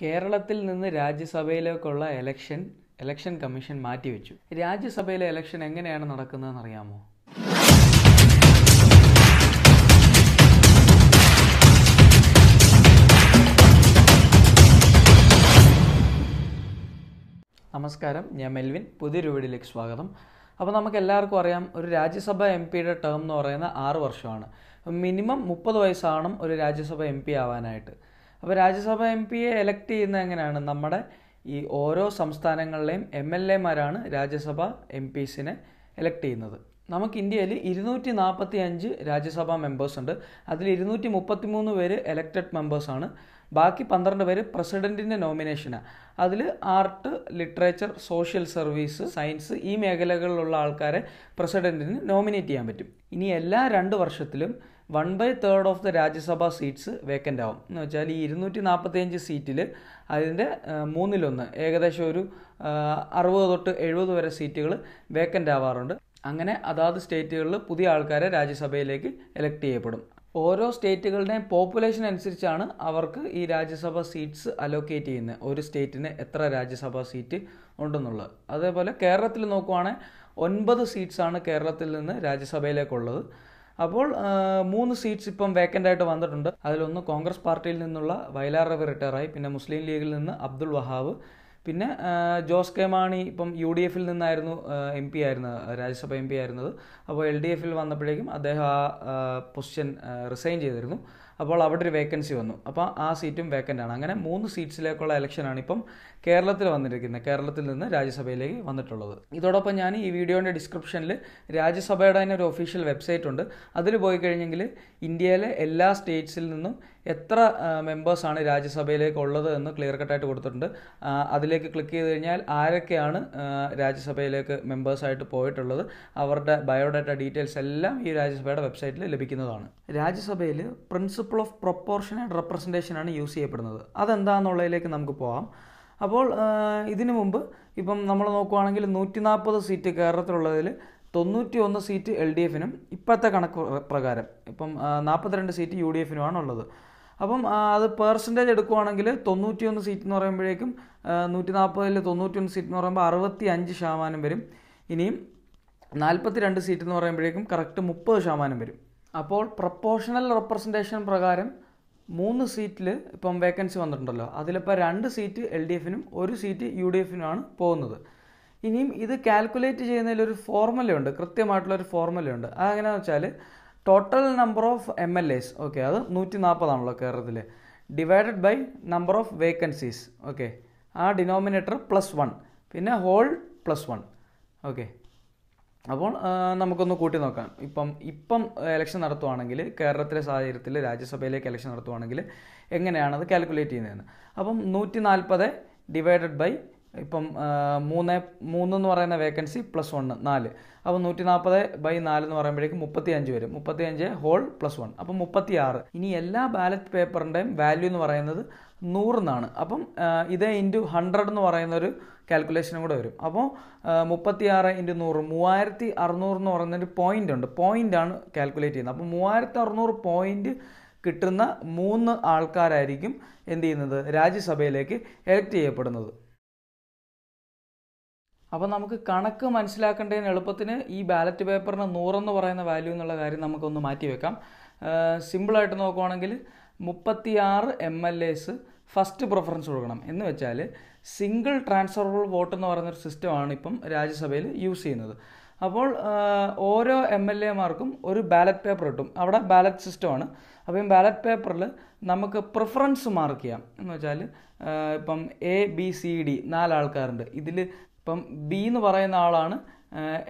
കേരളത്തിൽ നിന്ന് രാജ്യസഭയിലേക്കുള്ള election election commission മാറ്റിവെച്ചു രാജ്യസഭയിലെ എലക്ഷൻ എങ്ങനെയാണ് നടക്കുന്നതെന്ന് അറിയാമോ നമസ്കാരം ഞാൻ മെൽവിൻ പുതിയൊരു വീഡിയോയിലേക്ക് സ്വാഗതം അപ്പോൾ നമുക്ക് എല്ലാവർക്കും അറിയാം ഒരു രാജ്യസഭ എം പിയുടെ ടേം എന്ന് പറയുന്ന ആറ് വർഷമാണ് മിനിമം മുപ്പത് വയസ്സാണ് ഒരു രാജ്യസഭ എം പി ആവാനായിട്ട് അപ്പോൾ രാജ്യസഭ എം പിയെ എലക്ട് ചെയ്യുന്ന എങ്ങനെയാണ് നമ്മുടെ ഈ ഓരോ സംസ്ഥാനങ്ങളിലെയും M L എമാരാണ് Rajya Sabha M പീസിനെ elect ചെയ്യുന്നത് നമുക്ക് ഇന്ത്യയിൽ ഇരുന്നൂറ്റി നാൽപ്പത്തി അഞ്ച് രാജ്യസഭാ മെമ്പേഴ്സ് ഉണ്ട് അതിൽ ഇരുന്നൂറ്റി മുപ്പത്തി മൂന്ന് പേര് എലക്റ്റഡ് മെമ്പേഴ്സാണ് ബാക്കി പന്ത്രണ്ട് പേര് പ്രസിഡൻറ്റിൻ്റെ നോമിനേഷനാണ് അതിൽ art literature social service science ഈ മേഖലകളിലുള്ള ആൾക്കാരെ പ്രസിഡൻറ്റിന് നോമിനേറ്റ് ചെയ്യാൻ പറ്റും ഇനി എല്ലാ രണ്ട് വർഷത്തിലും one by third of the Rajya Sabha seats vacant ആവും എന്ന് വെച്ചാൽ ഈ ഇരുന്നൂറ്റി നാൽപ്പത്തിയഞ്ച് സീറ്റിൽ അതിൻ്റെ മൂന്നിലൊന്ന് ഏകദേശം ഒരു അറുപത് തൊട്ട് എഴുപത് വരെ സീറ്റുകൾ വേക്കൻ്റ് ആവാറുണ്ട് അങ്ങനെ അതാത് സ്റ്റേറ്റുകളിൽ പുതിയ ആൾക്കാരെ രാജ്യസഭയിലേക്ക് എലക്ട് ചെയ്യപ്പെടും ഓരോ സ്റ്റേറ്റുകളുടെയും പോപ്പുലേഷൻ അനുസരിച്ചാണ് അവർക്ക് ഈ രാജ്യസഭാ സീറ്റ്സ് അലോക്കേറ്റ് ചെയ്യുന്നത് ഒരു സ്റ്റേറ്റിന് എത്ര രാജ്യസഭാ സീറ്റ് ഉണ്ടെന്നുള്ളത് അതേപോലെ കേരളത്തിൽ നോക്കുവാണെങ്കിൽ ഒൻപത് സീറ്റ്സാണ് കേരളത്തിൽ നിന്ന് രാജ്യസഭയിലേക്കുള്ളത് അപ്പോൾ മൂന്ന് സീറ്റ്സ് ഇപ്പം വേക്കൻ്റ് ആയിട്ട് വന്നിട്ടുണ്ട് അതിലൊന്ന് കോൺഗ്രസ് പാർട്ടിയിൽ നിന്നുള്ള വയലാർ രവി റിട്ടയറായി പിന്നെ മുസ്ലിം ലീഗിൽ നിന്ന് അബ്ദുൾ വഹാബ് പിന്നെ ജോസ് കെ മാണി ഇപ്പം യു ഡി എഫിൽ നിന്നായിരുന്നു എം പി ആയിരുന്നത് രാജ്യസഭ എം പി ആയിരുന്നത് അപ്പോൾ എൽ ഡി എഫിൽ വന്നപ്പോഴേക്കും അദ്ദേഹം ആ പൊസിഷൻ റിസൈൻ ചെയ്തിരുന്നു അപ്പോൾ അവിടെ ഒരു വേക്കൻസി വന്നു അപ്പോൾ ആ സീറ്റും വേക്കൻ്റ് ആണ് അങ്ങനെ മൂന്ന് സീറ്റ്സിലേക്കുള്ള ഇലക്ഷനാണ് ഇപ്പം കേരളത്തിൽ വന്നിരിക്കുന്നത് കേരളത്തിൽ നിന്ന് രാജ്യസഭയിലേക്ക് വന്നിട്ടുള്ളത് ഇതോടൊപ്പം ഞാൻ ഈ വീഡിയോൻ്റെ ഡിസ്ക്രിപ്ഷനിൽ രാജ്യസഭയുടെ തന്നെ ഒരു ഒഫീഷ്യൽ വെബ്സൈറ്റ് ഉണ്ട് അതിൽ പോയി കഴിഞ്ഞെങ്കിൽ ഇന്ത്യയിലെ എല്ലാ സ്റ്റേറ്റ്സിൽ നിന്നും എത്ര മെമ്പേഴ്സാണ് രാജ്യസഭയിലേക്ക് ഉള്ളത് എന്ന് ക്ലിയർ കട്ടായിട്ട് കൊടുത്തിട്ടുണ്ട് അതിലേക്ക് ക്ലിക്ക് ചെയ്ത് കഴിഞ്ഞാൽ ആരൊക്കെയാണ് രാജ്യസഭയിലേക്ക് മെമ്പേഴ്സായിട്ട് പോയിട്ടുള്ളത് അവരുടെ ബയോഡാറ്റ ഡീറ്റെയിൽസ് എല്ലാം ഈ രാജ്യസഭയുടെ വെബ്സൈറ്റിൽ ലഭിക്കുന്നതാണ് രാജ്യസഭയിൽ principal principle of proportion and representation ആണ് യൂസ് ചെയ്യപ്പെടുന്നത് അതെന്താണെന്നുള്ളതിലേക്ക് നമുക്ക് പോകാം അപ്പോൾ ഇതിനു മുമ്പ് ഇപ്പം നമ്മൾ നോക്കുവാണെങ്കിൽ നൂറ്റി നാൽപ്പത് സീറ്റ് കേരളത്തിലുള്ളതിൽ തൊണ്ണൂറ്റി ഒന്ന് സീറ്റ് എൽ ഡി എഫിനും ഇപ്പോഴത്തെ കണക്ക് പ്രകാരം ഇപ്പം നാൽപ്പത്തിരണ്ട് സീറ്റ് യു ഡി എഫിനുമാണ് ഉള്ളത് അപ്പം അത് പെർസെൻറ്റേജ് എടുക്കുവാണെങ്കിൽ തൊണ്ണൂറ്റിയൊന്ന് സീറ്റ് എന്ന് പറയുമ്പോഴേക്കും നൂറ്റി നാൽപ്പതിൽ തൊണ്ണൂറ്റിയൊന്ന് സീറ്റ് എന്ന് പറയുമ്പോൾ അറുപത്തി അഞ്ച് ശതമാനം വരും ഇനിയും നാൽപ്പത്തി രണ്ട് സീറ്റ് എന്ന് പറയുമ്പോഴേക്കും കറക്റ്റ് മുപ്പത് ശതമാനം വരും അപ്പോൾ പ്രൊപ്പോഷണൽ റെപ്രസെൻറ്റേഷൻ പ്രകാരം മൂന്ന് സീറ്റിൽ ഇപ്പം വേക്കൻസി വന്നിട്ടുണ്ടല്ലോ അതിലിപ്പോൾ രണ്ട് സീറ്റ് എൽ ഡി എഫിനും ഒരു സീറ്റ് യു ഡി എഫിനുമാണ് പോകുന്നത് ഇനിയും ഇത് കാൽക്കുലേറ്റ് ചെയ്യുന്നതിലൊരു ഫോർമുലയുണ്ട് കൃത്യമായിട്ടുള്ളൊരു ഫോർമുലയുണ്ട് അതെങ്ങനെയാണെന്ന് വെച്ചാൽ total number of M L S okay അത് നൂറ്റി നാൽപ്പതാണല്ലോ കേരളത്തിൽ divided by number of vacancies okay ആ ഡിനോമിനേറ്റർ പ്ലസ് വൺ പിന്നെ ഹോൾ പ്ലസ് വൺ ഓക്കെ അപ്പോൾ നമുക്കൊന്ന് കൂട്ടി നോക്കാം ഇപ്പം ഇപ്പം എലക്ഷൻ നടത്തുവാണെങ്കിൽ കേരളത്തിലെ സാഹചര്യത്തിൽ രാജ്യസഭയിലേക്ക് എലക്ഷൻ നടത്തുവാണെങ്കിൽ എങ്ങനെയാണത് കാൽക്കുലേറ്റ് ചെയ്യുന്നതെന്ന് അപ്പം നൂറ്റി നാൽപ്പത് ഡിവൈഡഡ് ബൈ ഇപ്പം മൂന്ന് മൂന്ന് എന്ന് പറയുന്ന വേക്കൻസി പ്ലസ് വണ് നാല് അപ്പോൾ നൂറ്റി നാൽപ്പത് ബൈ നാല് എന്ന് പറയുമ്പോഴേക്കും മുപ്പത്തി അഞ്ച് വരും മുപ്പത്തി അഞ്ച് ഹോൾ പ്ലസ് വൺ അപ്പം മുപ്പത്തി ആറ് ഇനി എല്ലാ ബാലറ്റ് പേപ്പറിൻ്റെയും വാല്യൂ എന്ന് പറയുന്നത് നൂറെന്നാണ് അപ്പം ഇതേ ഇൻറ്റു ഹൺഡ്രഡ് എന്ന് പറയുന്ന ഒരു കാൽക്കുലേഷനും കൂടെ വരും അപ്പോൾ മുപ്പത്തി ആറ് ഇൻറ്റു നൂറ് മൂവായിരത്തി അറുന്നൂറ് എന്ന് പറയുന്നൊരു പോയിൻ്റ് ഉണ്ട് ആണ് കാൽക്കുലേറ്റ് ചെയ്യുന്നത് അപ്പോൾ മൂവായിരത്തി അറുന്നൂറ് പോയിൻറ്റ് കിട്ടുന്ന മൂന്ന് ആൾക്കാരായിരിക്കും എന്ത് ചെയ്യുന്നത് രാജ്യസഭയിലേക്ക് എലക്ട് ചെയ്യപ്പെടുന്നത് അപ്പോൾ നമുക്ക് കണക്ക് മനസ്സിലാക്കേണ്ടതിന് എളുപ്പത്തിന് ഈ ബാലറ്റ് പേപ്പറിന് നൂറെന്ന് പറയുന്ന വാല്യൂ എന്നുള്ള കാര്യം നമുക്കൊന്ന് മാറ്റി വെക്കാം സിമ്പിളായിട്ട് നോക്കുവാണെങ്കിൽ ആറ് M L S first preference കൊടുക്കണം എന്ന് വെച്ചാൽ സിംഗിൾ ട്രാൻസ്ഫറബിൾ വോട്ട് എന്ന് പറയുന്നൊരു സിസ്റ്റമാണ് ഇപ്പം രാജ്യസഭയിൽ യൂസ് ചെയ്യുന്നത് അപ്പോൾ ഓരോ എം എൽ എമാർക്കും ഒരു ബാലറ്റ് പേപ്പർ കിട്ടും അവിടെ ബാലറ്റ് സിസ്റ്റമാണ് അപ്പം ഈ ബാലറ്റ് പേപ്പറിൽ നമുക്ക് പ്രിഫറൻസ് മാർക്ക് ചെയ്യാം എന്ന് വെച്ചാൽ ഇപ്പം എ ബി സി ഡി നാലാൾക്കാരുണ്ട് ഇതിൽ ഇപ്പം ബി എന്ന് പറയുന്ന ആളാണ്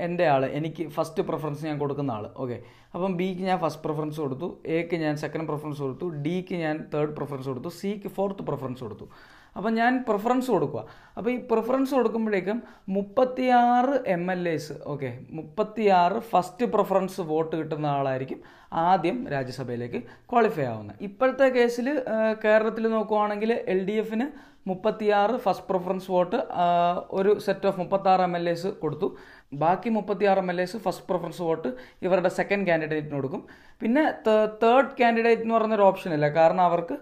എൻ്റെ ആൾ എനിക്ക് ഫസ്റ്റ് പ്രിഫറൻസ് ഞാൻ കൊടുക്കുന്ന ആൾ ഓക്കെ അപ്പം ബിക്ക് ഞാൻ ഫസ്റ്റ് പ്രിഫറൻസ് കൊടുത്തു എക്ക് ഞാൻ സെക്കൻഡ് പ്രിഫറൻസ് കൊടുത്തു ഡിക്ക് ഞാൻ തേർഡ് പ്രിഫറൻസ് കൊടുത്തു സിക്ക് ഫോർത്ത് പ്രിഫറൻസ് കൊടുത്തു അപ്പം ഞാൻ പ്രിഫറൻസ് കൊടുക്കുക അപ്പോൾ ഈ പ്രിഫറൻസ് കൊടുക്കുമ്പോഴേക്കും മുപ്പത്തിയാറ് എം എൽ എസ് ഓക്കെ മുപ്പത്തിയാറ് ഫസ്റ്റ് പ്രിഫറൻസ് വോട്ട് കിട്ടുന്ന ആളായിരിക്കും ആദ്യം രാജ്യസഭയിലേക്ക് ക്വാളിഫൈ ആവുന്നത് ഇപ്പോഴത്തെ കേസിൽ കേരളത്തിൽ നോക്കുവാണെങ്കിൽ എൽ ഡി എഫിന് മുപ്പത്തിയാറ് ഫസ്റ്റ് പ്രിഫറൻസ് വോട്ട് ഒരു സെറ്റ് ഓഫ് മുപ്പത്താറ് എം എൽ എസ് കൊടുത്തു ബാക്കി മുപ്പത്തിയാറ് M L S first preference vote ഇവരുടെ സെക്കൻഡ് കാൻഡിഡേറ്റ് കാൻഡിഡേറ്റിന് കൊടുക്കും പിന്നെ തേർഡ് കാൻഡിഡേറ്റ് എന്ന് പറഞ്ഞൊരു ഓപ്ഷൻ ഇല്ല കാരണം അവർക്ക്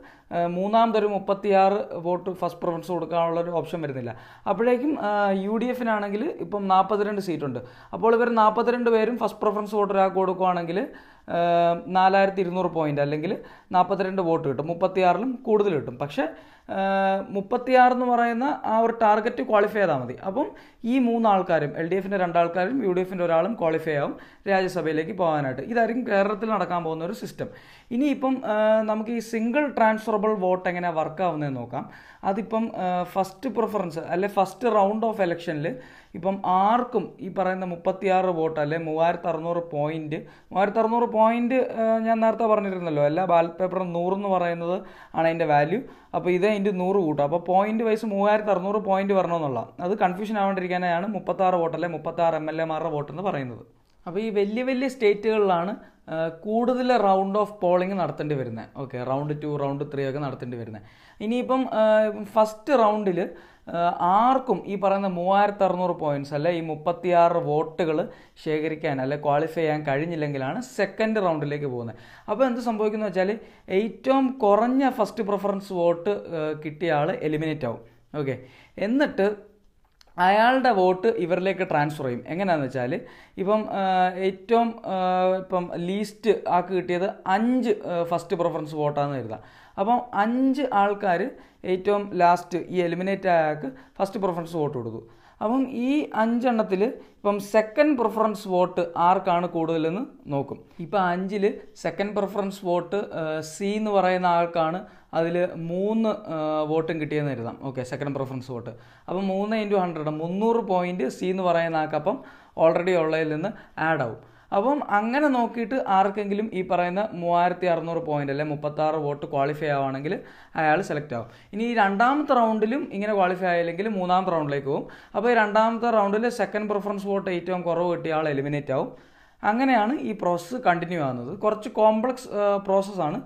മൂന്നാമതൊരു മുപ്പത്തിയാറ് വോട്ട് ഫസ്റ്റ് പ്രിഫറൻസ് കൊടുക്കാനുള്ള ഒരു ഓപ്ഷൻ വരുന്നില്ല അപ്പോഴേക്കും യു ഡി എഫിനാണെങ്കിൽ ഇപ്പം നാൽപ്പത്തിരണ്ട് സീറ്റുണ്ട് അപ്പോൾ ഇവർ നാൽപ്പത്തിരണ്ട് പേരും ഫസ്റ്റ് പ്രിഫറൻസ് വോട്ട് ഒരാൾക്ക് കൊടുക്കുകയാണെങ്കിൽ നാലായിരത്തി ഇരുന്നൂറ് പോയിൻ്റ് അല്ലെങ്കിൽ നാൽപ്പത്തിരണ്ട് വോട്ട് കിട്ടും മുപ്പത്തിയാറിലും കൂടുതൽ കിട്ടും പക്ഷേ മുപ്പത്തിയാറ് എന്ന് പറയുന്ന ആ ഒരു ടാർഗറ്റ് ക്വാളിഫൈ ചെയ്താൽ മതി അപ്പം ഈ മൂന്നാൾക്കാരും എൽ ഡി എഫിൻ്റെ രണ്ടാൾക്കാരും യു ഡി എഫിൻ്റെ ഒരാളും ക്വാളിഫൈ ആവും രാജ്യസഭയിലേക്ക് പോകാനായിട്ട് ഇതായിരിക്കും കേരളത്തിൽ നടക്കാൻ പോകുന്ന ഒരു സിസ്റ്റം ഇനിയിപ്പം നമുക്ക് ഈ സിംഗിൾ ട്രാൻസ്ഫറബിൾ വോട്ട് എങ്ങനെയാണ് വർക്ക് ആവുന്നതെന്ന് നോക്കാം അതിപ്പം ഫസ്റ്റ് പ്രിഫറൻസ് അല്ലെ ഫസ്റ്റ് റൗണ്ട് ഓഫ് എലക്ഷനിൽ ഇപ്പം ആർക്കും ഈ പറയുന്ന മുപ്പത്തിയാറ് വോട്ട് അല്ലെ മൂവായിരത്തി അറുന്നൂറ് പോയിന്റ് മൂവായിരത്തി അറുന്നൂറ് പോയിന്റ് ഞാൻ നേരത്തെ പറഞ്ഞിരുന്നല്ലോ എല്ലാ ബാലറ്റ് നൂറ് എന്ന് പറയുന്നത് ആണ് അതിൻ്റെ വാല്യൂ അപ്പോൾ ഇത് ഇൻറ്റു നൂറ് കൂട്ടും അപ്പോൾ പോയിന്റ് വൈസ് മൂവായിരത്തി അറുന്നൂറ് പോയിന്റ് വരണമെന്നുള്ള അത് കൺഫ്യൂഷൻ ആവാണ്ടിരിക്കാനാണ് മുപ്പത്താറ് വോട്ടല്ലേ മുപ്പത്താറ് എം എൽ എമാരുടെ എന്ന് പറയുന്നത് അപ്പോൾ ഈ വലിയ വലിയ സ്റ്റേറ്റുകളിലാണ് കൂടുതൽ റൗണ്ട് ഓഫ് പോളിംഗ് നടത്തേണ്ടി വരുന്നത് okay round two round three ഒക്കെ നടത്തേണ്ടി വരുന്നത് ഇനിയിപ്പം ഫസ്റ്റ് റൗണ്ടിൽ ആർക്കും ഈ പറയുന്ന മൂവായിരത്തി അറുന്നൂറ് പോയിന്റ്സ് അല്ലെ ഈ ആറ് വോട്ടുകൾ ശേഖരിക്കാൻ അല്ലെ ക്വാളിഫൈ ചെയ്യാൻ കഴിഞ്ഞില്ലെങ്കിലാണ് സെക്കൻഡ് റൗണ്ടിലേക്ക് പോകുന്നത് അപ്പോൾ എന്ത് സംഭവിക്കുന്നു വെച്ചാൽ ഏറ്റവും കുറഞ്ഞ ഫസ്റ്റ് പ്രിഫറൻസ് വോട്ട് കിട്ടിയ ആൾ എലിമിനേറ്റ് ആവും ഓക്കെ എന്നിട്ട് അയാളുടെ വോട്ട് ഇവരിലേക്ക് ട്രാൻസ്ഫർ ചെയ്യും എങ്ങനെയാണെന്ന് വെച്ചാൽ ഇപ്പം ഏറ്റവും ഇപ്പം ലീസ്റ്റ് ആക്ക് കിട്ടിയത് അഞ്ച് ഫസ്റ്റ് പ്രിഫറൻസ് വോട്ടാണെന്ന് കരുതാം അപ്പം അഞ്ച് ആൾക്കാർ ഏറ്റവും ലാസ്റ്റ് ഈ എലിമിനേറ്റ് ആയാൾക്ക് ഫസ്റ്റ് പ്രിഫറൻസ് വോട്ട് കൊടുത്തു അപ്പം ഈ അഞ്ചെണ്ണത്തിൽ ഇപ്പം സെക്കൻഡ് പ്രിഫറൻസ് വോട്ട് ആർക്കാണ് കൂടുതലെന്ന് നോക്കും ഇപ്പം അഞ്ചിൽ സെക്കൻഡ് പ്രിഫറൻസ് വോട്ട് സി എന്ന് പറയുന്ന ആൾക്കാണ് അതിൽ മൂന്ന് വോട്ടും കിട്ടിയെന്ന് കരുതാം ഓക്കെ സെക്കൻഡ് പ്രിഫറൻസ് വോട്ട് അപ്പം മൂന്ന് ഇൻറ്റു ഹൺഡ്രഡ് മുന്നൂറ് പോയിൻറ്റ് സി എന്ന് പറയുന്ന ആൾക്കപ്പം ഓൾറെഡി ഉള്ളതിൽ നിന്ന് ആഡ് ആവും അപ്പം അങ്ങനെ നോക്കിയിട്ട് ആർക്കെങ്കിലും ഈ പറയുന്ന മൂവായിരത്തി അറുന്നൂറ് പോയിന്റ് അല്ലെ ആറ് വോട്ട് ക്വാളിഫൈ ആവുകയാണെങ്കിൽ അയാൾ സെലക്ട് ആവും ഇനി ഈ രണ്ടാമത്തെ റൗണ്ടിലും ഇങ്ങനെ ക്വാളിഫൈ ആയില്ലെങ്കിൽ മൂന്നാമത്തെ റൗണ്ടിലേക്ക് പോകും അപ്പോൾ ഈ രണ്ടാമത്തെ റൗണ്ടിൽ സെക്കൻഡ് പ്രിഫറൻസ് വോട്ട് ഏറ്റവും കുറവ് കിട്ടിയ ആൾ എലിമിനേറ്റ് ആവും അങ്ങനെയാണ് ഈ പ്രോസസ്സ് കണ്ടിന്യൂ ആവുന്നത് കുറച്ച് കോംപ്ലക്സ് പ്രോസസ്സാണ്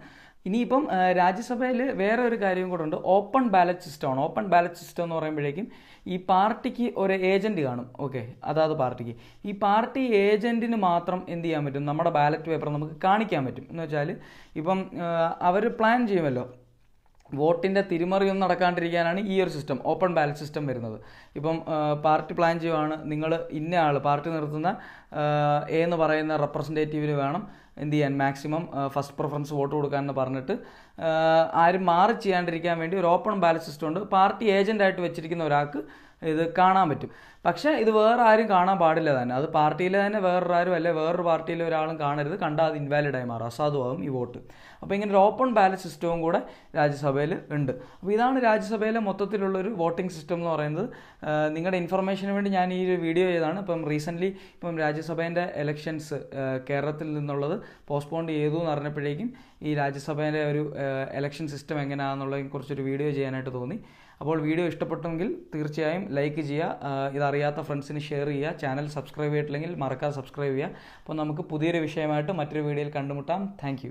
ഇനിയിപ്പം രാജ്യസഭയിൽ വേറെ ഒരു കാര്യം കൂടെ ഉണ്ട് ഓപ്പൺ ബാലറ്റ് സിസ്റ്റമാണ് ഓപ്പൺ ബാലറ്റ് സിസ്റ്റം എന്ന് പറയുമ്പോഴേക്കും ഈ പാർട്ടിക്ക് ഒരു ഏജൻറ്റ് കാണും ഓക്കെ അതാത് പാർട്ടിക്ക് ഈ പാർട്ടി ഏജൻറ്റിന് മാത്രം എന്ത് ചെയ്യാൻ പറ്റും നമ്മുടെ ബാലറ്റ് പേപ്പർ നമുക്ക് കാണിക്കാൻ പറ്റും എന്ന് വെച്ചാൽ ഇപ്പം അവർ പ്ലാൻ ചെയ്യുമല്ലോ വോട്ടിൻ്റെ തിരിമറിയൊന്നും നടക്കാണ്ടിരിക്കാനാണ് ഈ ഒരു സിസ്റ്റം ഓപ്പൺ ബാലറ്റ് സിസ്റ്റം വരുന്നത് ഇപ്പം പാർട്ടി പ്ലാൻ ചെയ്യുവാണ് നിങ്ങൾ ഇന്ന ആൾ പാർട്ടി നിർത്തുന്ന എ എന്ന് പറയുന്ന റെപ്രസെൻറ്റേറ്റീവിന് വേണം എന്ത് ചെയ്യാൻ മാക്സിമം ഫസ്റ്റ് പ്രിഫറൻസ് വോട്ട് കൊടുക്കാമെന്ന് പറഞ്ഞിട്ട് ആരും മാറി ചെയ്യാണ്ടിരിക്കാൻ വേണ്ടി ഒരു ഓപ്പൺ ബാലറ്റ് സിസ്റ്റം ഉണ്ട് പാർട്ടി ഏജൻ്റായിട്ട് വെച്ചിരിക്കുന്ന ഒരാൾക്ക് ഇത് കാണാൻ പറ്റും പക്ഷേ ഇത് വേറെ ആരും കാണാൻ പാടില്ല തന്നെ അത് പാർട്ടിയിൽ തന്നെ വേറൊരാരും അല്ലെ വേറൊരു പാർട്ടിയിലെ ഒരാളും കാണരുത് കണ്ടാൽ അത് ഇൻവാലിഡായി മാറും അസാധുവാകും ഈ വോട്ട് അപ്പോൾ ഇങ്ങനെ ഒരു ഓപ്പൺ ബാലറ്റ് സിസ്റ്റവും കൂടെ രാജ്യസഭയിൽ ഉണ്ട് അപ്പോൾ ഇതാണ് രാജ്യസഭയിലെ മൊത്തത്തിലുള്ളൊരു വോട്ടിംഗ് സിസ്റ്റം എന്ന് പറയുന്നത് നിങ്ങളുടെ ഇൻഫർമേഷന് വേണ്ടി ഞാൻ ഈ ഒരു വീഡിയോ ചെയ്തതാണ് ഇപ്പം റീസെൻ്റ്ലി ഇപ്പം രാജ്യസഭേൻ്റെ എലക്ഷൻസ് കേരളത്തിൽ നിന്നുള്ളത് പോസ്റ്റ്പോണ്ട് ചെയ്തു എന്ന് അറിഞ്ഞപ്പോഴേക്കും ഈ രാജ്യസഭേൻ്റെ ഒരു എലക്ഷൻ സിസ്റ്റം എങ്ങനെയാണെന്നുള്ളതിനെ കുറിച്ചൊരു വീഡിയോ ചെയ്യാനായിട്ട് തോന്നി അപ്പോൾ വീഡിയോ ഇഷ്ടപ്പെട്ടെങ്കിൽ തീർച്ചയായും ലൈക്ക് ചെയ്യുക ഇതറിയാത്ത ഫ്രണ്ട്സിന് ഷെയർ ചെയ്യുക ചാനൽ സബ്സ്ക്രൈബ് ചെയ്തിട്ടില്ലെങ്കിൽ മറക്കാതെ സബ്സ്ക്രൈബ് ചെയ്യുക അപ്പോൾ നമുക്ക് പുതിയൊരു വിഷയമായിട്ട് മറ്റൊരു വീഡിയോയിൽ കണ്ടുമുട്ടാം താങ്ക്